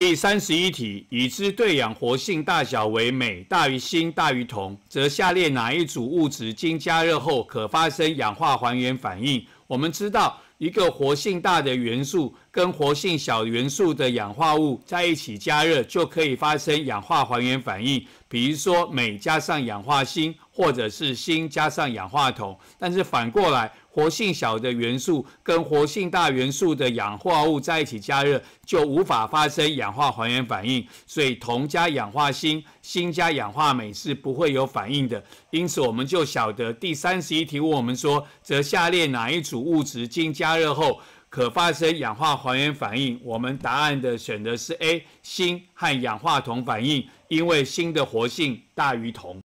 第三十一题，已知对氧活性大小为镁大于锌大于铜，则下列哪一组物质经加热后可发生氧化还原反应？我们知道，一个活性大的元素跟活性小元素的氧化物在一起加热，就可以发生氧化还原反应。比如说，镁加上氧化锌。或者是锌加上氧化铜，但是反过来，活性小的元素跟活性大元素的氧化物在一起加热，就无法发生氧化还原反应。所以，铜加氧化锌、锌加氧化镁是不会有反应的。因此，我们就晓得第三十一题问我们说，则下列哪一组物质经加热后可发生氧化还原反应？我们答案的选择是 A，锌和氧化铜反应，因为锌的活性大于铜。